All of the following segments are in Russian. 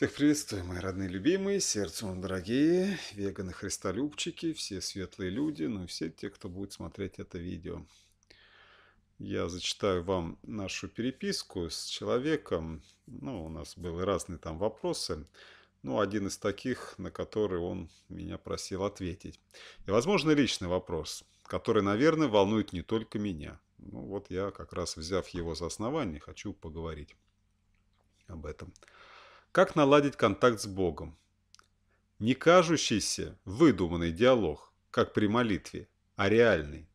Всех приветствую, мои родные любимые, сердцу вам дорогие, веганы, христолюбчики, все светлые люди, ну и все те, кто будет смотреть это видео. Я зачитаю вам нашу переписку с человеком. Ну, у нас были разные там вопросы. Ну, один из таких, на который он меня просил ответить. И, возможно, личный вопрос, который, наверное, волнует не только меня. Ну, вот я, как раз взяв его за основание, хочу поговорить об этом. Как наладить контакт с Богом? Не кажущийся, выдуманный диалог, как при молитве, а реальный.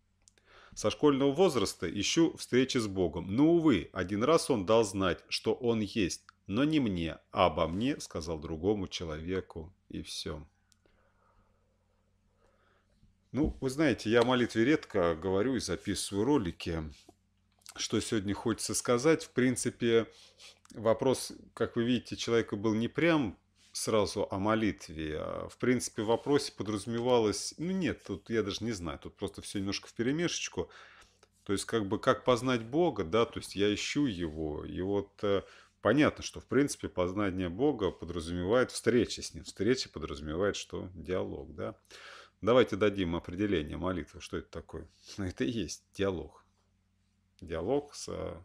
Со школьного возраста ищу встречи с Богом, но, увы, один раз он дал знать, что он есть, но не мне, а обо мне сказал другому человеку, и все. Ну, вы знаете, я о молитве редко говорю и записываю ролики, что сегодня хочется сказать. В принципе, вопрос, как вы видите, человека был не прям сразу о молитве. а В принципе, в вопросе подразумевалось... Ну нет, тут я даже не знаю, тут просто все немножко в перемешечку, То есть, как бы, как познать Бога, да, то есть я ищу Его, и вот э, понятно, что, в принципе, познание Бога подразумевает встречи с Ним. Встреча подразумевает, что диалог, да. Давайте дадим определение молитвы, что это такое. Ну, это и есть диалог диалог с э,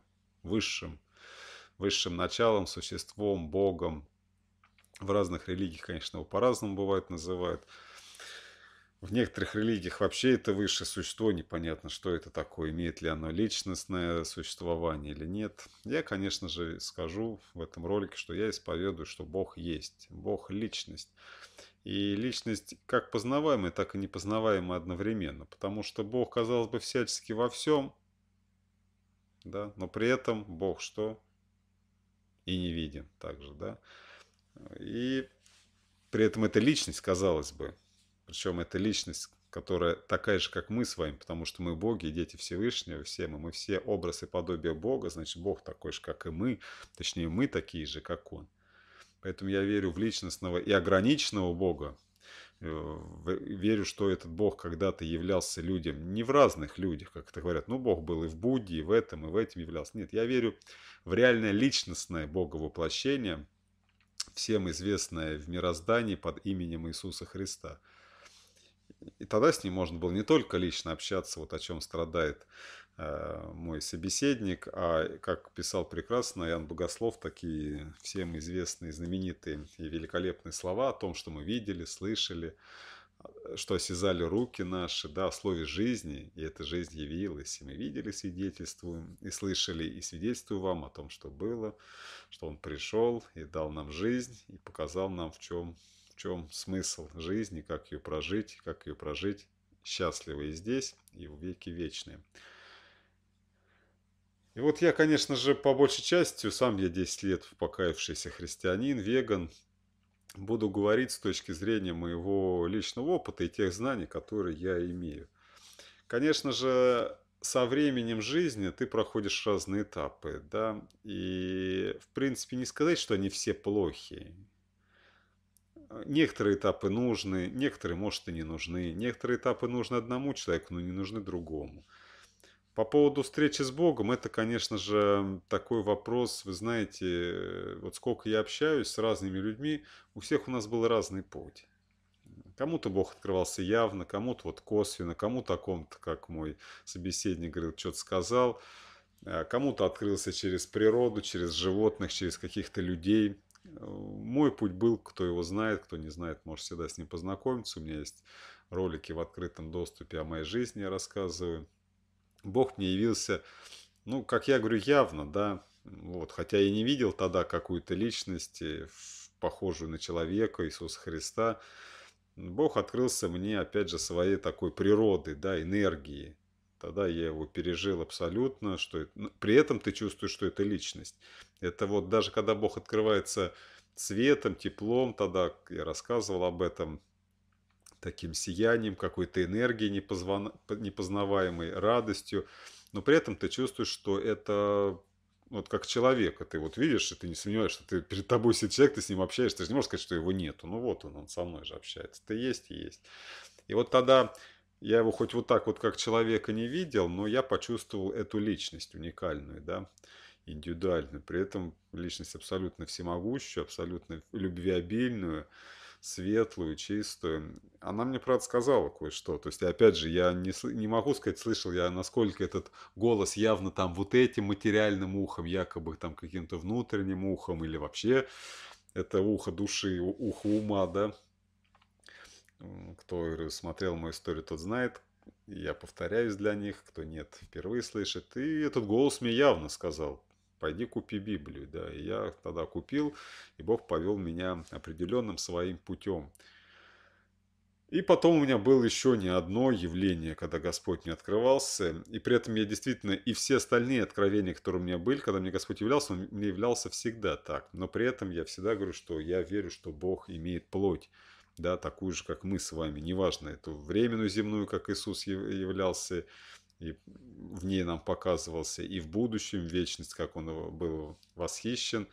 высшим, высшим началом, существом, Богом. В разных религиях, конечно, его по-разному бывает называют. В некоторых религиях вообще это высшее существо, непонятно, что это такое, имеет ли оно личностное существование или нет. Я, конечно же, скажу в этом ролике, что я исповедую, что Бог есть, Бог – личность. И личность как познаваемая, так и непознаваемая одновременно, потому что Бог, казалось бы, всячески во всем – да, но при этом Бог что? И не виден также, да. И при этом это личность, казалось бы, причем это личность, которая такая же, как мы с вами, потому что мы боги, дети Всевышнего, все мы, мы все образы и подобие Бога, значит, Бог такой же, как и мы, точнее, мы такие же, как Он. Поэтому я верю в личностного и ограниченного Бога, Э, э, верю, что этот Бог когда-то являлся людям, не в разных людях, как это говорят, ну Бог был и в Будде, и в этом, и в этом являлся. Нет, я верю в реальное личностное Бога воплощение, всем известное в мироздании под именем Иисуса Христа. И тогда с ним можно было не только лично общаться, вот о чем страдает Э, мой собеседник, а как писал прекрасно Иоанн Богослов, такие всем известные, знаменитые и великолепные слова о том, что мы видели, слышали, а, что осязали руки наши, да, о слове жизни, и эта жизнь явилась, и мы видели, свидетельствуем, и слышали, и свидетельствую вам о том, что было, что Он пришел и дал нам жизнь, и показал нам, в чем, в чем смысл жизни, как ее прожить, как ее прожить счастливо и здесь, и в веки вечные. И вот я, конечно же, по большей части, сам я 10 лет покаявшийся христианин, веган, буду говорить с точки зрения моего личного опыта и тех знаний, которые я имею. Конечно же, со временем жизни ты проходишь разные этапы, да, и, в принципе, не сказать, что они все плохие. Некоторые этапы нужны, некоторые, может, и не нужны. Некоторые этапы нужны одному человеку, но не нужны другому. По поводу встречи с Богом, это, конечно же, такой вопрос, вы знаете, вот сколько я общаюсь с разными людьми, у всех у нас был разный путь. Кому-то Бог открывался явно, кому-то вот косвенно, кому-то о ком-то, как мой собеседник говорил, что-то сказал, а кому-то открылся через природу, через животных, через каких-то людей. Мой путь был, кто его знает, кто не знает, может всегда с ним познакомиться. У меня есть ролики в открытом доступе о моей жизни, я рассказываю. Бог мне явился, ну, как я говорю, явно, да, вот, хотя и не видел тогда какую-то личность, э, похожую на человека, Иисуса Христа, Бог открылся мне, опять же, своей такой природы, да, энергии. Тогда я его пережил абсолютно, что это... Ну, при этом ты чувствуешь, что это личность. Это вот даже когда Бог открывается светом, теплом, тогда я рассказывал об этом, таким сиянием, какой-то энергией непозван... непознаваемой, радостью. Но при этом ты чувствуешь, что это вот как человека. Ты вот видишь, и ты не сомневаешься, что ты, перед тобой сидит человек, ты с ним общаешься, ты же не можешь сказать, что его нету. Ну вот он, он со мной же общается. Ты есть и есть. И вот тогда я его хоть вот так вот как человека не видел, но я почувствовал эту личность уникальную, да, индивидуальную. При этом личность абсолютно всемогущую, абсолютно любвеобильную светлую, чистую. Она мне, правда, сказала кое-что. То есть, опять же, я не, не могу сказать, слышал я, насколько этот голос явно там вот этим материальным ухом, якобы там каким-то внутренним ухом или вообще это ухо души, ухо ума, да. Кто смотрел мою историю, тот знает. Я повторяюсь для них, кто нет, впервые слышит. И этот голос мне явно сказал, пойди купи Библию. Да, и я тогда купил, и Бог повел меня определенным своим путем. И потом у меня было еще не одно явление, когда Господь мне открывался. И при этом я действительно, и все остальные откровения, которые у меня были, когда мне Господь являлся, он мне являлся всегда так. Но при этом я всегда говорю, что я верю, что Бог имеет плоть. Да, такую же, как мы с вами. Неважно, эту временную земную, как Иисус являлся, и в ней нам показывался и в будущем, вечность, как он был восхищен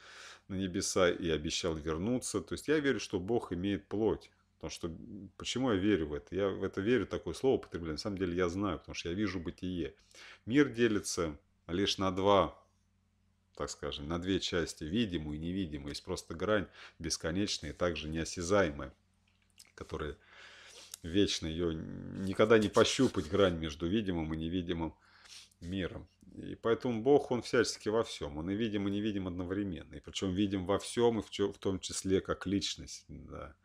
на небеса и обещал вернуться. То есть я верю, что Бог имеет плоть. Потому что почему я верю в это? Я в это верю, такое слово употребляю. На самом деле я знаю, потому что я вижу бытие. Мир делится лишь на два, так скажем, на две части, видимую и невидимую. Есть просто грань бесконечная и также неосязаемая, которая вечно ее никогда не пощупать грань между видимым и невидимым миром. И поэтому Бог, Он всячески во всем. Он и видим, и невидим одновременно. И причем видим во всем, и в том числе как личность. Да.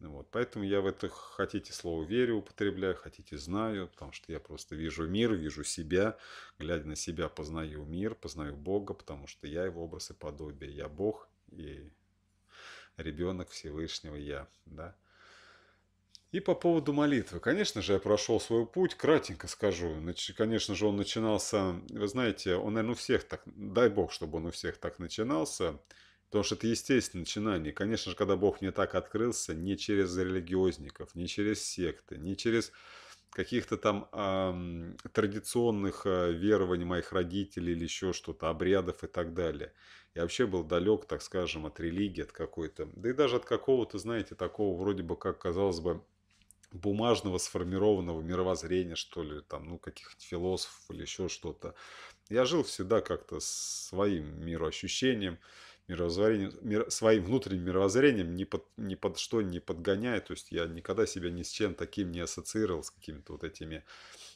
Вот. Поэтому я в это, хотите слово верю употребляю, хотите знаю, потому что я просто вижу мир, вижу себя, глядя на себя познаю мир, познаю Бога, потому что я его образ и подобие, я Бог и ребенок Всевышнего я. Да? И по поводу молитвы. Конечно же, я прошел свой путь, кратенько скажу. Конечно же, он начинался, вы знаете, он, наверное, у всех так, дай бог, чтобы он у всех так начинался, потому что это естественное начинание. Конечно же, когда Бог мне так открылся, не через религиозников, не через секты, не через каких-то там эм, традиционных э, верований моих родителей или еще что-то, обрядов и так далее. Я вообще был далек, так скажем, от религии, от какой-то, да и даже от какого-то, знаете, такого вроде бы, как казалось бы, бумажного сформированного мировоззрения, что ли, там, ну, каких-то философов или еще что-то. Я жил всегда как-то своим мироощущением, мировоззрением, мир, своим внутренним мировоззрением, ни под, ни под что не подгоняя. То есть я никогда себя ни с чем таким не ассоциировал, с какими-то вот этими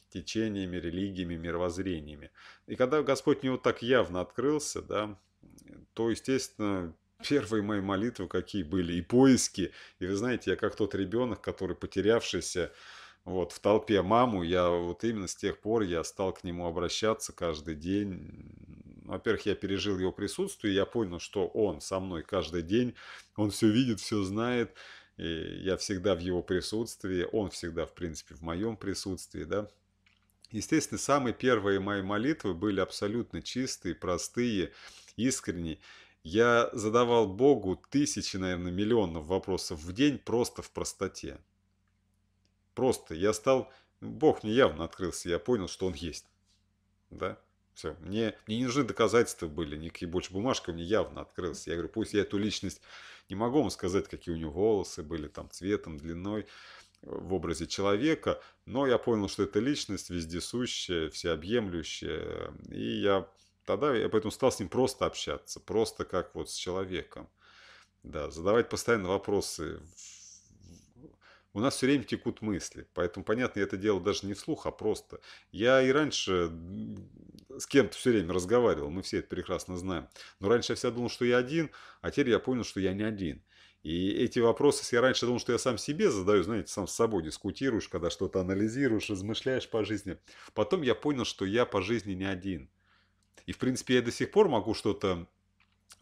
течениями, религиями, мировоззрениями. И когда Господь мне вот так явно открылся, да, то, естественно, Первые мои молитвы какие были, и поиски. И вы знаете, я как тот ребенок, который потерявшийся вот, в толпе маму, я вот именно с тех пор я стал к нему обращаться каждый день. Во-первых, я пережил его присутствие, я понял, что он со мной каждый день, он все видит, все знает, и я всегда в его присутствии, он всегда, в принципе, в моем присутствии, да. Естественно, самые первые мои молитвы были абсолютно чистые, простые, искренние. Я задавал Богу тысячи, наверное, миллионов вопросов в день просто в простоте. Просто я стал... Ну, Бог мне явно открылся, я понял, что Он есть. Да? Все. Мне, мне не нужны доказательства были, никакие больше бумажка мне явно открылся. Я говорю, пусть я эту личность... Не могу вам сказать, какие у него волосы были, там, цветом, длиной в образе человека, но я понял, что это личность вездесущая, всеобъемлющая, и я Тогда я поэтому стал с ним просто общаться, просто как вот с человеком. Да, задавать постоянно вопросы. У нас все время текут мысли, поэтому, понятно, я это делал даже не вслух, а просто. Я и раньше с кем-то все время разговаривал, мы все это прекрасно знаем. Но раньше я всегда думал, что я один, а теперь я понял, что я не один. И эти вопросы, если я раньше думал, что я сам себе задаю, знаете, сам с собой дискутируешь, когда что-то анализируешь, размышляешь по жизни, потом я понял, что я по жизни не один – и, в принципе, я до сих пор могу что-то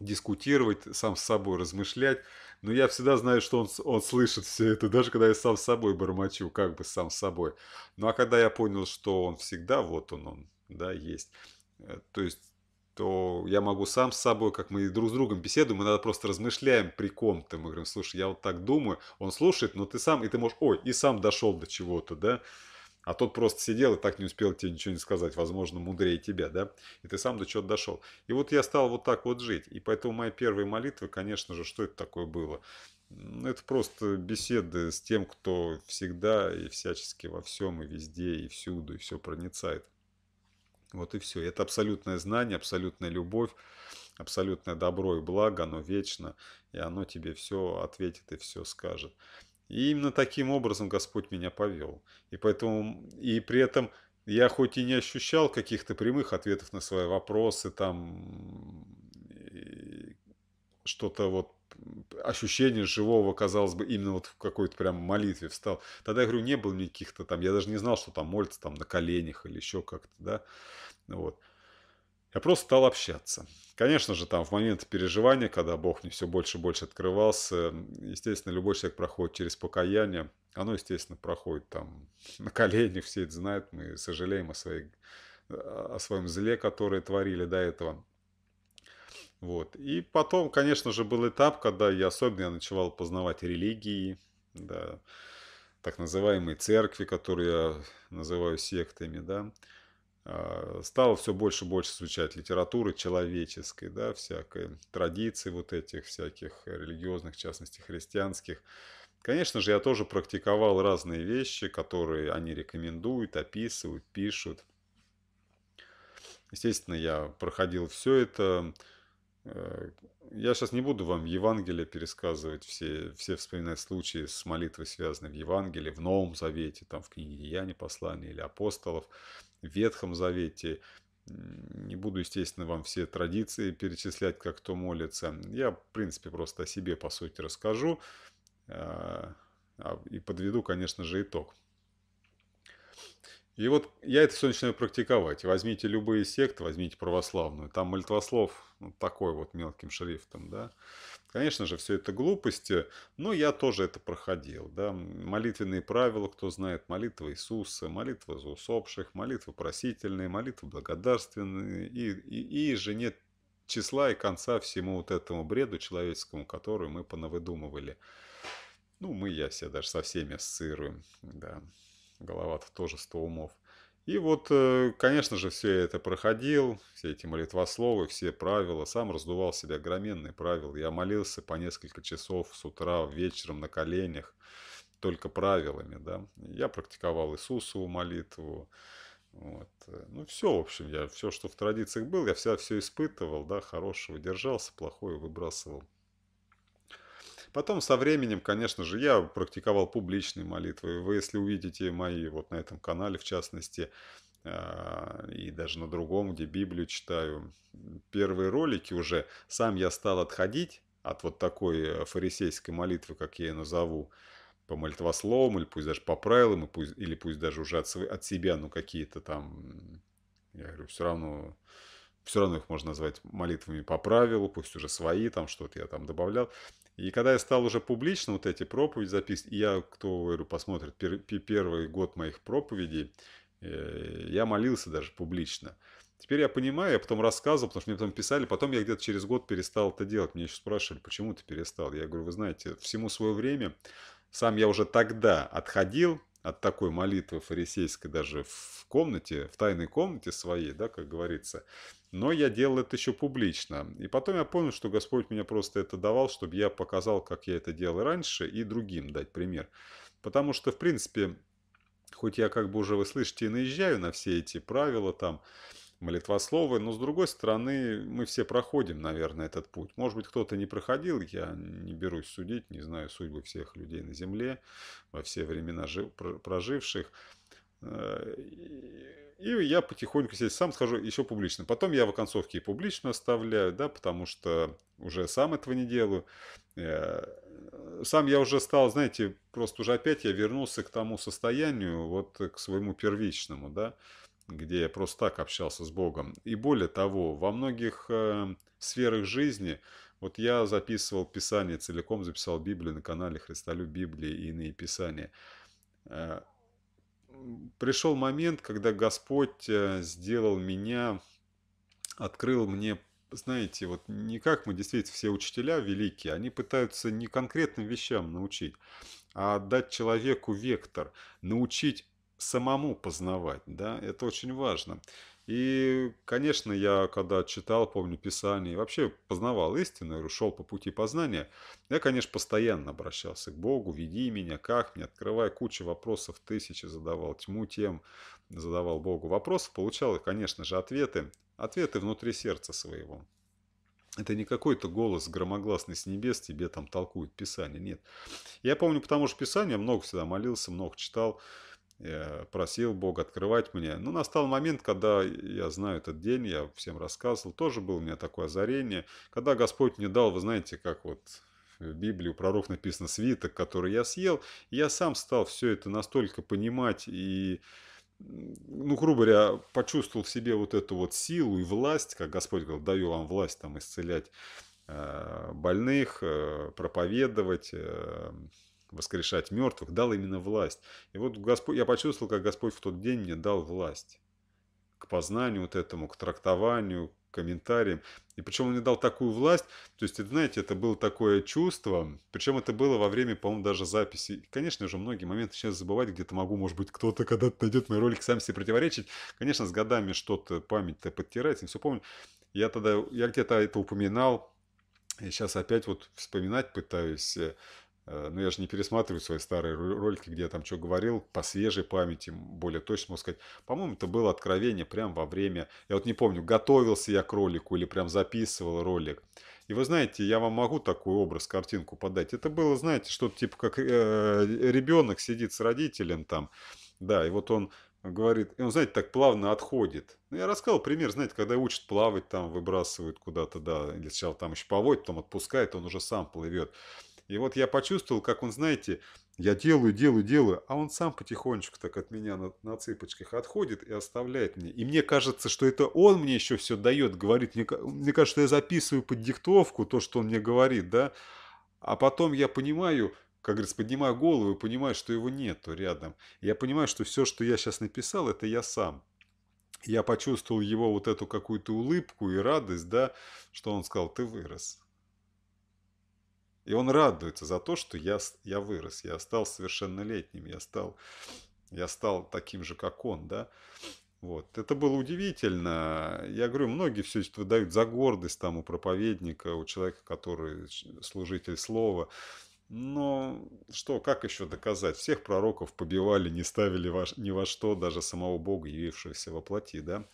дискутировать, сам с собой размышлять, но я всегда знаю, что он, он слышит все это, даже когда я сам с собой бормочу, как бы сам с собой. Ну а когда я понял, что он всегда, вот он, он, да, есть, э, то есть то я могу сам с собой, как мы друг с другом беседуем, мы надо просто размышляем при ком-то. Мы говорим, слушай, я вот так думаю, он слушает, но ты сам, и ты можешь, ой, и сам дошел до чего-то, да. А тот просто сидел и так не успел тебе ничего не сказать, возможно, мудрее тебя, да? И ты сам до чего-то дошел. И вот я стал вот так вот жить. И поэтому мои первые молитвы, конечно же, что это такое было? Это просто беседы с тем, кто всегда и всячески во всем, и везде, и всюду, и все проницает. Вот и все. Это абсолютное знание, абсолютная любовь, абсолютное добро и благо, оно вечно, и оно тебе все ответит и все скажет. И именно таким образом Господь меня повел. И поэтому, и при этом я хоть и не ощущал каких-то прямых ответов на свои вопросы, там что-то вот ощущение живого, казалось бы, именно вот в какой-то прям молитве встал. Тогда, я говорю, не было никаких-то там, я даже не знал, что там молится там на коленях или еще как-то, да. Вот. Я просто стал общаться. Конечно же, там в момент переживания, когда Бог мне все больше и больше открывался, естественно, любой человек проходит через покаяние. Оно, естественно, проходит там на коленях, все это знают. Мы сожалеем о, своей, о своем зле, которое творили до этого. Вот. И потом, конечно же, был этап, когда я особенно я начал познавать религии, да, так называемые церкви, которые я называю сектами, да, а, стало все больше и больше изучать литературы человеческой, да, всякой, традиции вот этих всяких религиозных, в частности, христианских. Конечно же, я тоже практиковал разные вещи, которые они рекомендуют, описывают, пишут. Естественно, я проходил все это, Э, я сейчас не буду вам Евангелие пересказывать, все, все вспоминать случаи с молитвой связаны в Евангелии, в Новом Завете, там в книге Деяний послания или апостолов, в Ветхом Завете. Не буду, естественно, вам все традиции перечислять, как кто молится. Я, в принципе, просто о себе, по сути, расскажу э, а, и подведу, конечно же, итог. И вот я это все начинаю практиковать. Возьмите любые секты, возьмите православную. Там мольтвослов ну, такой вот мелким шрифтом, да. Конечно же, все это глупости, но я тоже это проходил, да. Молитвенные правила, кто знает, молитва Иисуса, молитва за усопших, молитва просительные, молитва благодарственные. И, и, и же нет числа и конца всему вот этому бреду человеческому, который мы понавыдумывали. Ну, мы, я себя даже со всеми ассоциируем, да. Голова-то тоже 100 умов. И вот, э, конечно же, все это проходил, все эти молитвословы, все правила. Сам раздувал себя громенные правила. Я молился по несколько часов с утра, вечером на коленях, только правилами, да. Я практиковал Иисусову молитву. Вот. Ну, все, в общем, я все, что в традициях был, я вся все испытывал, да, хорошего держался, плохое выбрасывал. Потом со временем, конечно же, я практиковал публичные молитвы. Вы, если увидите мои вот на этом канале, в частности, э, и даже на другом, где Библию читаю, первые ролики уже сам я стал отходить от вот такой э, фарисейской молитвы, как я ее назову, по молитвословам, или пусть даже по правилам, или пусть, даже уже от себя, ну, какие-то там, я говорю, все равно, все равно их можно назвать молитвами по правилу, пусть уже свои, там что-то я там добавлял. И когда я стал уже публично вот эти проповеди записывать, я, кто, говорю, посмотрит пер, первый год моих проповедей, э, я молился даже публично. Теперь я понимаю, я потом рассказывал, потому что мне потом писали, потом я где-то через год перестал это делать. Меня еще спрашивали, почему ты перестал. Я говорю, вы знаете, всему свое время. Сам я уже тогда отходил от такой молитвы фарисейской даже в комнате, в тайной комнате своей, да, как говорится. Но я делал это еще публично. И потом я понял, что Господь меня просто это давал, чтобы я показал, как я это делал раньше, и другим дать пример. Потому что, в принципе, хоть я как бы уже, вы слышите, и наезжаю на все эти правила там, молитвословы, но с другой стороны, мы все проходим, наверное, этот путь. Может быть, кто-то не проходил, я не берусь судить, не знаю судьбы всех людей на земле, во все времена жив, проживших. Э, и я потихоньку здесь сам схожу еще публично. Потом я в оконцовке и публично оставляю, да, потому что уже сам этого не делаю. Э, сам я уже стал, знаете, просто уже опять я вернулся к тому состоянию, вот к своему первичному, да где я просто так общался с Богом. И более того, во многих э, сферах жизни, вот я записывал Писание, целиком записал Библию на канале Христолюб Библии и иные Писания. Э, пришел момент, когда Господь э, сделал меня, открыл мне знаете, вот не как мы действительно все учителя великие, они пытаются не конкретным вещам научить, а отдать человеку вектор, научить самому познавать, да, это очень важно. И, конечно, я когда читал, помню, Писание, вообще познавал истину, шел по пути познания, я, конечно, постоянно обращался к Богу, веди меня, как мне, открывая кучу вопросов, тысячи задавал, тьму тем задавал Богу вопросы, получал, конечно же, ответы, ответы внутри сердца своего. Это не какой-то голос громогласный с небес тебе там толкует Писание, нет. Я помню, потому что Писание много всегда молился, много читал, я просил Бога открывать мне. Ну, настал момент, когда я знаю этот день, я всем рассказывал. Тоже было у меня такое озарение. Когда Господь мне дал, вы знаете, как вот в Библии у пророк написано свиток, который я съел. Я сам стал все это настолько понимать и ну, грубо говоря, почувствовал в себе вот эту вот силу и власть, как Господь говорил, даю вам власть там исцелять э, больных, э, проповедовать, э, воскрешать мертвых, дал именно власть. И вот Господь, я почувствовал, как Господь в тот день мне дал власть к познанию вот этому, к трактованию, к комментариям. И причем он мне дал такую власть, то есть, знаете, это было такое чувство, причем это было во время, по-моему, даже записи. И, конечно же, многие моменты сейчас забывать, где-то могу, может быть, кто-то когда-то найдет мой ролик, сам себе противоречить. Конечно, с годами что-то, память-то подтирается, не все помню. Я тогда, я где-то это упоминал, и сейчас опять вот вспоминать пытаюсь. Э, Э, но ну, я же не пересматриваю свои старые ролики, где я там что говорил, по свежей памяти, более точно могу сказать. По-моему, это было откровение прямо во время, я вот не помню, готовился я к ролику или прям записывал ролик. И вы знаете, я вам могу такой образ, картинку подать. Это было, знаете, что-то типа как э, ребенок сидит с родителем там, да, и вот он говорит, и он, знаете, так плавно отходит. Ну, я рассказал пример, знаете, когда учат плавать, там выбрасывают куда-то, да, или сначала там еще поводит, потом отпускает, он уже сам плывет. И вот я почувствовал, как он, знаете, я делаю, делаю, делаю, а он сам потихонечку так от меня на, на цыпочках отходит и оставляет мне. И мне кажется, что это он мне еще все дает, говорит. Мне, мне кажется, что я записываю под диктовку то, что он мне говорит, да. А потом я понимаю, как говорится, поднимаю голову и понимаю, что его нету рядом. Я понимаю, что все, что я сейчас написал, это я сам. Я почувствовал его вот эту какую-то улыбку и радость, да, что он сказал, ты вырос. И он радуется за то, что я, я вырос, я стал совершеннолетним, я стал, я стал таким же, как он, да. Вот. Это было удивительно. Я говорю, многие все это выдают за гордость там, у проповедника, у человека, который служитель слова. Но что, как еще доказать? Всех пророков побивали, не ставили во, ни во что, даже самого Бога, явившегося во плоти, да?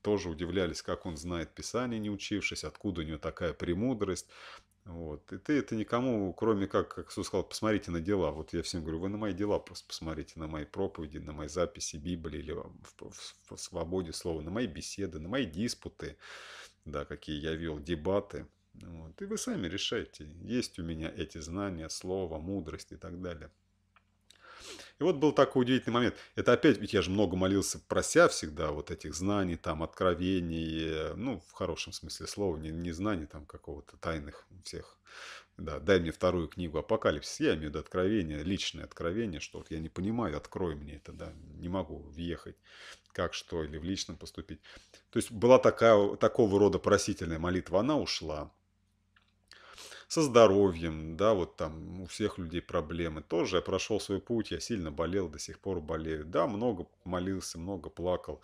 Тоже удивлялись, как он знает Писание, не учившись, откуда у него такая премудрость. Вот. И ты это никому, кроме как, как Иисус сказал, посмотрите на дела. Вот я всем говорю, вы на мои дела просто посмотрите, на мои проповеди, на мои записи Библии или в, в, в свободе слова, на мои беседы, на мои диспуты, да, какие я вел, дебаты. Вот. И вы сами решайте, есть у меня эти знания, слово, мудрость и так далее. И вот был такой удивительный момент. Это опять, ведь я же много молился, прося всегда вот этих знаний, там, откровений, ну, в хорошем смысле слова, не, не знаний там какого-то тайных всех. Да, дай мне вторую книгу «Апокалипсис». Я имею в виду откровение, личное откровение, что вот я не понимаю, открой мне это, да, не могу въехать, как что, или в личном поступить. То есть была такая, такого рода просительная молитва, она ушла со здоровьем, да, вот там у всех людей проблемы. Тоже я прошел свой путь, я сильно болел, до сих пор болею. Да, много молился, много плакал.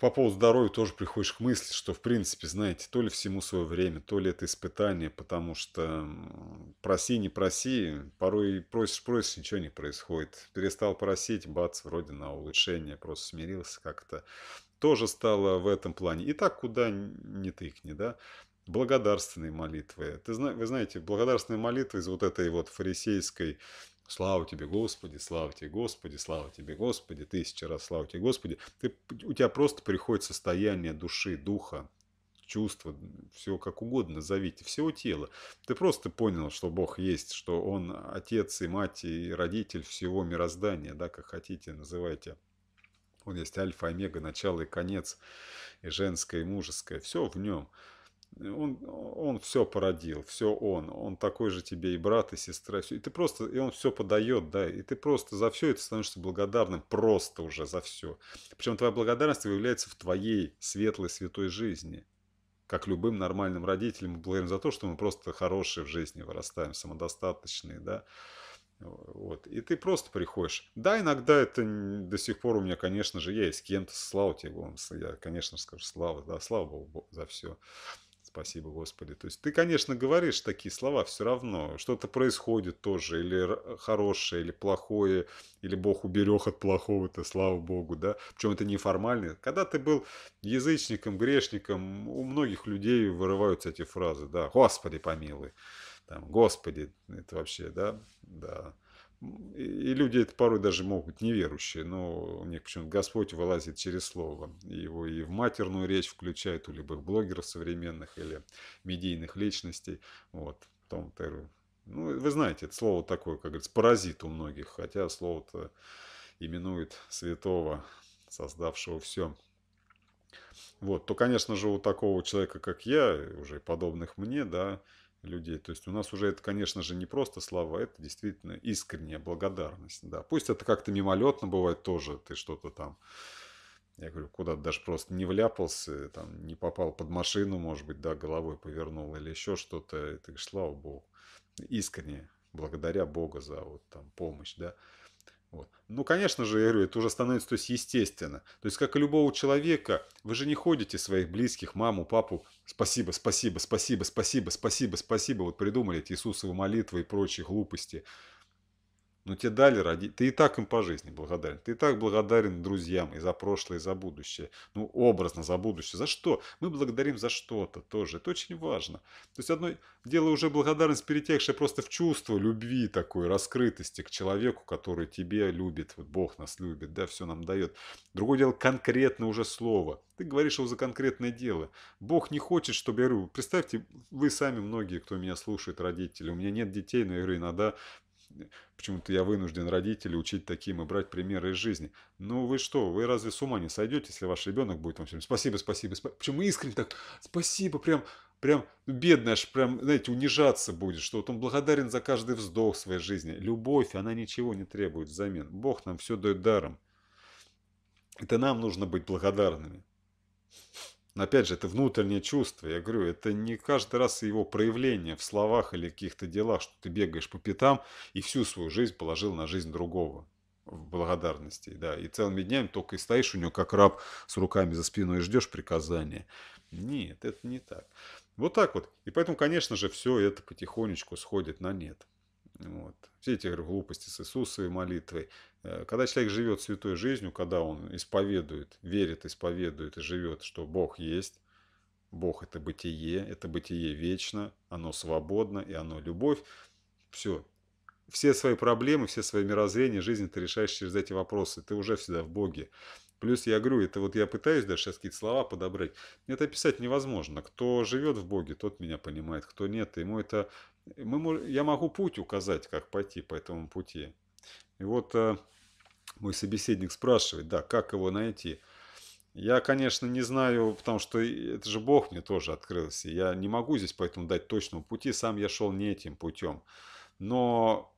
По поводу здоровья тоже приходишь к мысли, что, в принципе, знаете, то ли всему свое время, то ли это испытание, потому что проси, не проси, порой просишь, просишь, ничего не происходит. Перестал просить, бац, вроде на улучшение, просто смирился как-то тоже стало в этом плане. И так куда не тыкни, да благодарственные молитвы. Ты, вы знаете, благодарственные молитвы из вот этой вот фарисейской «Слава тебе, Господи, слава тебе, Господи, слава тебе, Господи, тысяча раз слава тебе, Господи». Ты, у тебя просто приходит состояние души, духа, чувства, все как угодно, зовите, всего тела. Ты просто понял, что Бог есть, что Он отец и мать и родитель всего мироздания, да, как хотите, называйте. Он есть альфа, омега, начало и конец, и женское, и мужеское. Все в нем он, он все породил, все он. Он такой же тебе и брат, и сестра. И ты просто, и он все подает, да. И ты просто за все это становишься благодарным, просто уже за все. Причем твоя благодарность выявляется в твоей светлой, святой жизни. Как любым нормальным родителям мы благодарим за то, что мы просто хорошие в жизни вырастаем, самодостаточные, да. Вот. И ты просто приходишь. Да, иногда это до сих пор у меня, конечно же, есть, и с кем-то, слава тебе, я, конечно скажу, слава, да, слава Богу за все. Спасибо, Господи. То есть ты, конечно, говоришь такие слова все равно. Что-то происходит тоже, или э, хорошее, или плохое, или Бог уберег от плохого-то, слава Богу, да. Причем это неформально. Когда ты был язычником, грешником, у многих людей вырываются эти фразы, да. Господи, помилуй. Там, Господи, это вообще, да, да. И люди это порой даже могут неверующие, но у них почему-то Господь вылазит через слово. его и в матерную речь включают у любых блогеров современных или медийных личностей. Вот, том ну, вы знаете, это слово такое, как говорится, паразит у многих, хотя слово-то именует святого, создавшего все. Вот, то, конечно же, у такого человека, как я, уже подобных мне, да, людей. То есть у нас уже это, конечно же, не просто слова, а это действительно искренняя благодарность. Да. Пусть это как-то мимолетно бывает тоже, ты что-то там, я говорю, куда-то даже просто не вляпался, там, не попал под машину, может быть, да, головой повернул или еще что-то. И ты говоришь, слава богу, искренне благодаря Богу за вот там помощь, да. Вот. Ну, конечно же, я говорю, это уже становится то есть, естественно. То есть, как и любого человека, вы же не ходите своих близких, маму, папу, спасибо, спасибо, спасибо, спасибо, спасибо, спасибо, вот придумали эти Иисусовы молитвы и прочие глупости. Но ну, тебе дали родители, ты и так им по жизни благодарен. Ты и так благодарен друзьям и за прошлое, и за будущее. Ну, образно за будущее. За что? Мы благодарим за что-то тоже. Это очень важно. То есть одно дело уже благодарность, перетекшая просто в чувство любви такой, раскрытости к человеку, который тебе любит. Вот Бог нас любит, да, все нам дает. Другое дело конкретно уже слово. Ты говоришь его за конкретное дело. Бог не хочет, чтобы я говорю, представьте, вы сами многие, кто меня слушает, родители. У меня нет детей, но я говорю, иногда Почему-то я вынужден родителей учить таким и брать примеры из жизни. Ну вы что, вы разве с ума не сойдете, если ваш ребенок будет вам всем спасибо, спасибо, спасибо. Почему искренне так, спасибо, прям, прям бедный аж, прям, знаете, унижаться будет, что вот он благодарен за каждый вздох своей жизни. Любовь, она ничего не требует взамен. Бог нам все дает даром. Это нам нужно быть благодарными. Опять же, это внутреннее чувство. Я говорю, это не каждый раз его проявление в словах или каких-то делах, что ты бегаешь по пятам и всю свою жизнь положил на жизнь другого в благодарности, да, и целыми днями только и стоишь у него как раб с руками за спиной и ждешь приказания. Нет, это не так. Вот так вот. И поэтому, конечно же, все это потихонечку сходит на нет. Вот. Все эти говорю, глупости с Иисусовой молитвой. Э, когда человек живет святой жизнью, когда он исповедует, верит, исповедует и живет, что Бог есть, Бог – это бытие, это бытие вечно, оно свободно и оно любовь. Все. Все свои проблемы, все свои мирозрения, жизнь ты решаешь через эти вопросы. Ты уже всегда в Боге. Плюс я говорю, это вот я пытаюсь даже сейчас какие-то слова подобрать. Это описать невозможно. Кто живет в Боге, тот меня понимает, кто нет, ему это... Мы, мож, я могу путь указать, как пойти по этому пути. И вот э, мой собеседник спрашивает, да, как его найти? Я, конечно, не знаю, потому что это же Бог мне тоже открылся. Я не могу здесь поэтому дать точного пути, сам я шел не этим путем. Но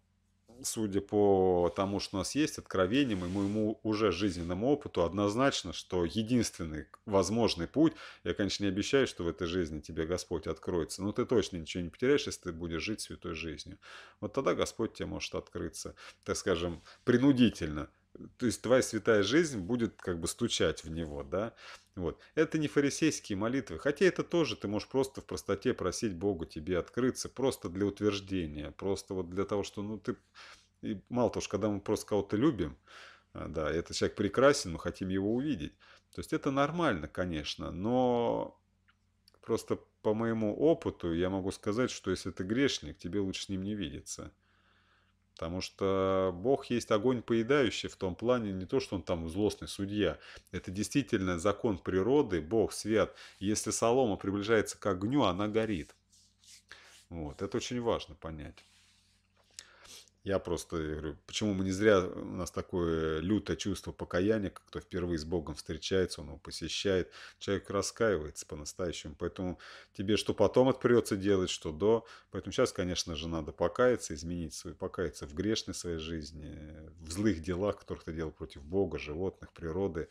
судя по тому, что у нас есть, откровениям и моему уже жизненному опыту, однозначно, что единственный возможный путь, я, конечно, не обещаю, что в этой жизни тебе Господь откроется, но ты точно ничего не потеряешь, если ты будешь жить святой жизнью. Вот тогда Господь тебе может открыться, так скажем, принудительно – то есть твоя святая жизнь будет как бы стучать в него, да. Вот. Это не фарисейские молитвы, хотя это тоже ты можешь просто в простоте просить Бога тебе открыться, просто для утверждения, просто вот для того, что ну ты... И мало того, что когда мы просто кого-то любим, а, да, этот человек прекрасен, мы хотим его увидеть. То есть это нормально, конечно, но просто по моему опыту я могу сказать, что если ты грешник, тебе лучше с ним не видеться. Потому что Бог есть огонь поедающий в том плане, не то, что он там злостный судья. Это действительно закон природы, Бог свят. Если солома приближается к огню, она горит. Вот, это очень важно понять. Я просто говорю, почему мы не зря, э, у нас такое лютое чувство покаяния, как кто впервые с Богом встречается, он его посещает, человек раскаивается по-настоящему, поэтому тебе что потом это придется делать, что до, поэтому сейчас, конечно же, надо покаяться, изменить свою, покаяться в грешной своей жизни, в злых делах, которых ты делал против Бога, животных, природы,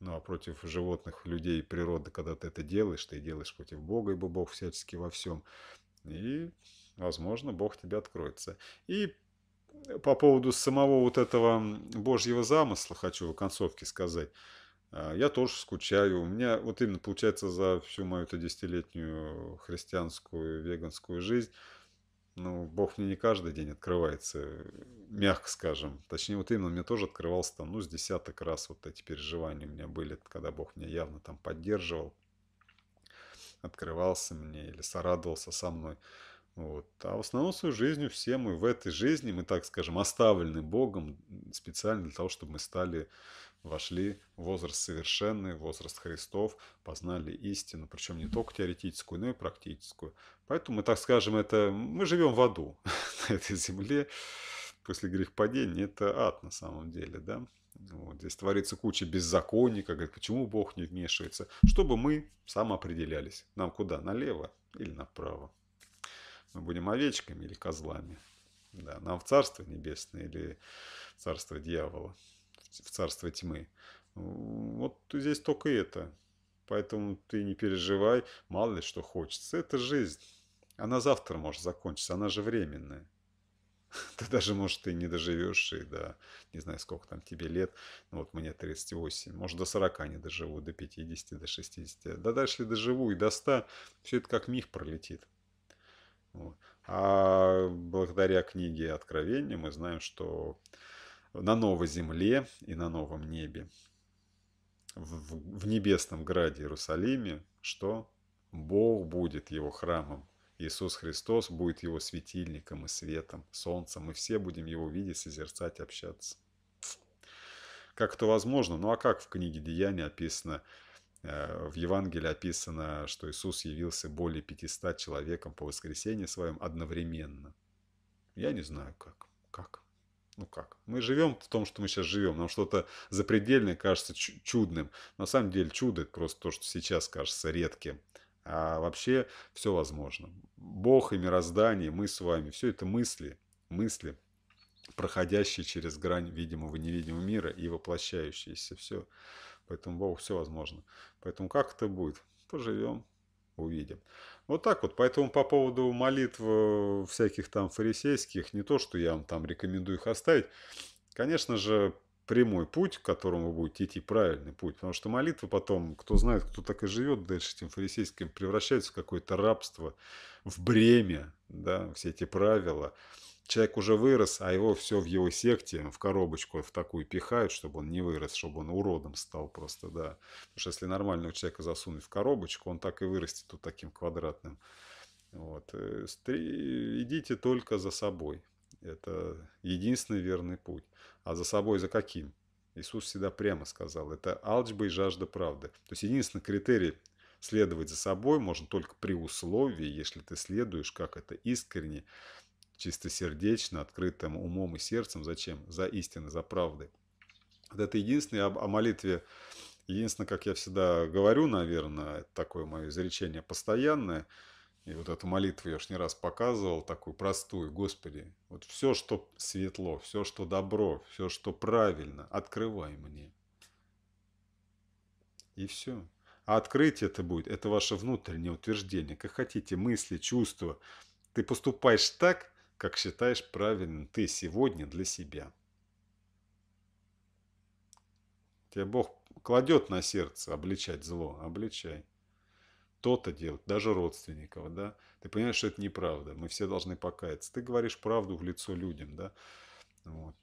ну а против животных, людей, природы, когда ты это делаешь, ты делаешь против Бога, ибо Бог всячески во всем, и возможно, Бог тебе откроется. И по поводу самого вот этого божьего замысла хочу в концовке сказать. А, я тоже скучаю. У меня вот именно получается за всю мою эту десятилетнюю христианскую веганскую жизнь, ну, Бог мне не каждый день открывается, мягко скажем. Точнее, вот именно мне тоже открывался там, ну, с десяток раз вот эти переживания у меня были, когда Бог меня явно там поддерживал, открывался мне или сорадовался со мной. Вот. А в основном свою жизнью все мы в этой жизни, мы, так скажем, оставлены Богом специально для того, чтобы мы стали, вошли в возраст совершенный, в возраст Христов, познали истину, причем не только теоретическую, но и практическую. Поэтому мы, так скажем, это мы живем в аду на этой земле. После грехопадения это ад на самом деле, да. Вот, здесь творится куча беззаконий, как говорят, почему Бог не вмешивается, чтобы мы самоопределялись, нам куда, налево или направо мы будем овечками или козлами. Да, нам в царство небесное или в царство дьявола, в царство тьмы. Вот здесь только это. Поэтому ты не переживай, мало ли что хочется. Это жизнь. Она завтра может закончиться, она же временная. Ты даже, может, и не доживешь, и да, не знаю, сколько там тебе лет. Ну вот мне 38, может, до 40 не доживу, до 50, до 60. Да дальше доживу и до 100. Все это как миг пролетит. А благодаря книге Откровения мы знаем, что на новой земле и на новом небе, в, в небесном граде Иерусалиме, что Бог будет его храмом, Иисус Христос будет его светильником и светом, солнцем. Мы все будем его видеть, созерцать, общаться. Как это возможно? Ну а как в книге Деяния описано Э, в Евангелии описано, что Иисус явился более 500 человеком по воскресенье своем одновременно. Я не знаю, как. Как? Ну как? Мы живем в том, что мы сейчас живем. Нам что-то запредельное кажется чудным. На самом деле чудо – это просто то, что сейчас кажется редким. А вообще все возможно. Бог и мироздание, мы с вами, все это мысли, мысли, проходящие через грань видимого и невидимого мира и воплощающиеся. Все. Поэтому Богу все возможно. Поэтому как это будет? Поживем, увидим. Вот так вот. Поэтому по поводу молитв э, всяких там фарисейских, не то, что я вам там рекомендую их оставить. Конечно же, прямой путь, к которому вы будете идти, правильный путь. Потому что молитва потом, кто знает, кто так и живет дальше этим фарисейским, превращается в какое-то рабство, в бремя, да, все эти правила человек уже вырос, а его все в его секте, в коробочку в такую пихают, чтобы он не вырос, чтобы он уродом стал просто, да. Потому что если нормального человека засунуть в коробочку, он так и вырастет тут таким квадратным. Вот. Э, идите только за собой. Это единственный верный путь. А за собой за каким? Иисус всегда прямо сказал. Это алчба и жажда правды. То есть единственный критерий следовать за собой можно только при условии, если ты следуешь, как это искренне, чистосердечно, открытым умом и сердцем. Зачем? За истины, за правды. Вот это единственное о, о молитве. Единственное, как я всегда говорю, наверное, это такое мое изречение постоянное. И вот эту молитву я уж не раз показывал, такую простую. Господи, вот все, что светло, все, что добро, все, что правильно, открывай мне. И все. А открытие это будет, это ваше внутреннее утверждение. Как хотите, мысли, чувства. Ты поступаешь так, как считаешь правильным ты сегодня для себя. Тебе Бог кладет на сердце обличать зло, обличай. То-то делать, даже родственников, да. Ты понимаешь, что это неправда, мы все должны покаяться. Ты говоришь правду в лицо людям, да. Вот.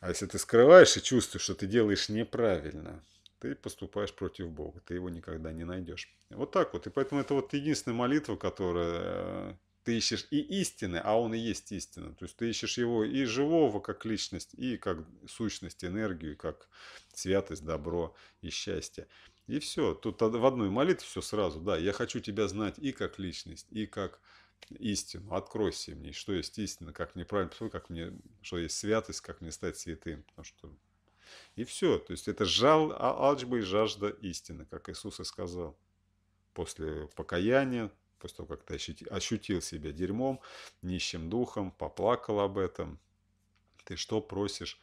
А если ты скрываешь и чувствуешь, что ты делаешь неправильно, ты поступаешь против Бога, ты его никогда не найдешь. Вот так вот. И поэтому это вот единственная молитва, которая э, ты ищешь и истины, а он и есть истина. То есть ты ищешь его и живого, как личность, и как сущность, энергию, и как святость, добро и счастье. И все. Тут в одной молитве все сразу. Да, я хочу тебя знать и как личность, и как истину. Откройся мне, что есть истина, как мне правильно, как мне, что есть святость, как мне стать святым. Потому что... И все. То есть это жал, а, алчба и жажда истины, как Иисус и сказал. После покаяния после того, как ты ощутил, ощутил себя дерьмом, нищим духом, поплакал об этом, ты что просишь?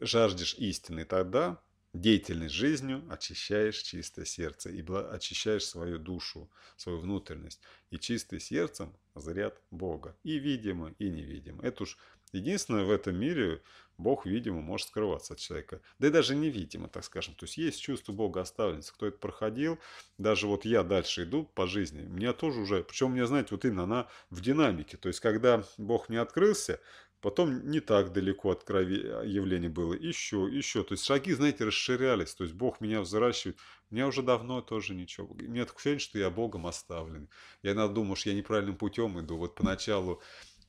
Жаждешь истины тогда, деятельность жизнью очищаешь чистое сердце и очищаешь свою душу, свою внутренность. И чистым сердцем заряд Бога. И видимо, и невидимо. Это уж Единственное, в этом мире Бог, видимо, может скрываться от человека. Да и даже невидимо, так скажем. То есть есть чувство Бога оставленности. Кто это проходил, даже вот я дальше иду по жизни, меня тоже уже, причем мне, знаете, вот именно она в динамике. То есть когда Бог мне открылся, Потом не так далеко от крови а, явление было. Еще, еще. То есть шаги, знаете, расширялись. То есть Бог меня взращивает. Меня уже давно тоже ничего. У меня такое ощущение, что я Богом оставлен. Я иногда думаю, что я неправильным путем иду. Вот поначалу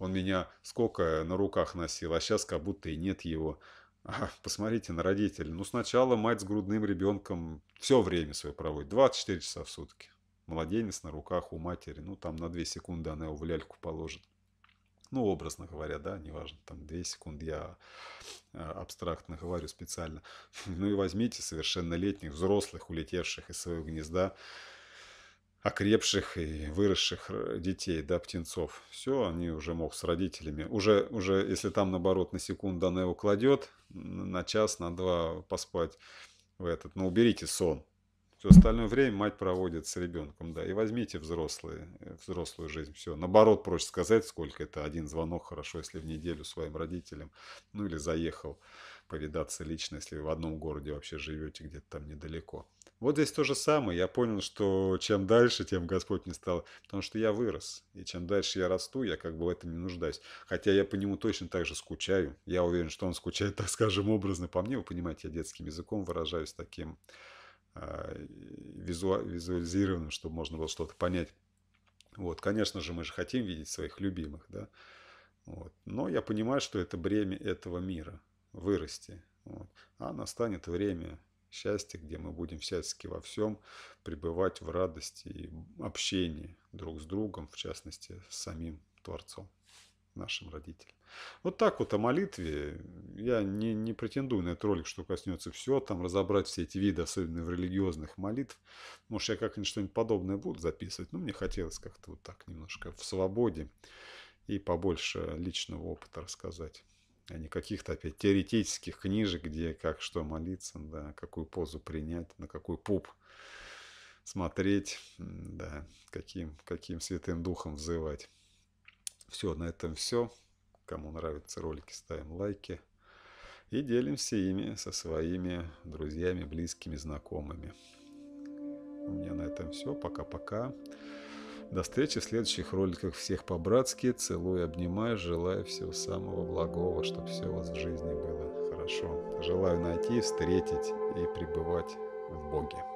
он меня сколько на руках носил, а сейчас как будто и нет его. А, посмотрите на родителей. Ну, сначала мать с грудным ребенком все время свое проводит, 24 часа в сутки. Младенец на руках у матери, ну, там на 2 секунды она его в ляльку положит. Ну, образно говоря, да, неважно, там 2 секунды я э, абстрактно говорю специально. Ну и возьмите совершеннолетних, взрослых, улетевших из своего гнезда, окрепших и выросших э, детей, да, птенцов. Все, они уже мог с родителями. Уже, уже если там, наоборот, на секунду она его кладет, на час, на два поспать в этот. Но ну, уберите сон. Все остальное время мать проводит с ребенком, да. И возьмите взрослые, э, взрослую жизнь. Все, наоборот, проще сказать, сколько это один звонок хорошо, если в неделю своим родителям, ну или заехал повидаться лично, если вы в одном городе вообще живете, где-то там недалеко. Вот здесь то же самое. Я понял, что чем дальше, тем Господь не стал. Потому что я вырос. И чем дальше я расту, я как бы в этом не нуждаюсь. Хотя я по нему точно так же скучаю. Я уверен, что он скучает, так скажем, образно по мне. Вы понимаете, я детским языком выражаюсь таким а, визуализированным, чтобы можно было что-то понять. Вот, конечно же, мы же хотим видеть своих любимых, да. Вот. Но я понимаю, что это бремя этого мира вырасти. Вот. А настанет время счастья, где мы будем всячески во всем пребывать в радости и общении друг с другом, в частности, с самим Творцом, нашим родителям. Вот так вот о молитве. Я не, не претендую на этот ролик, что коснется все, там разобрать все эти виды, особенно в религиозных молитв. Может, я как-нибудь что-нибудь подобное буду записывать, но мне хотелось как-то вот так немножко в свободе и побольше личного опыта рассказать а не каких-то опять теоретических книжек, где как что молиться, да, какую позу принять, на какой пуп смотреть, да, каким, каким святым духом взывать. Все, на этом все. Кому нравятся ролики, ставим лайки. И делимся ими со своими друзьями, близкими, знакомыми. У меня на этом все. Пока-пока. До встречи в следующих роликах. Всех по-братски. Целую, обнимаю. Желаю всего самого благого, чтобы все у вас в жизни было хорошо. Желаю найти, встретить и пребывать в Боге.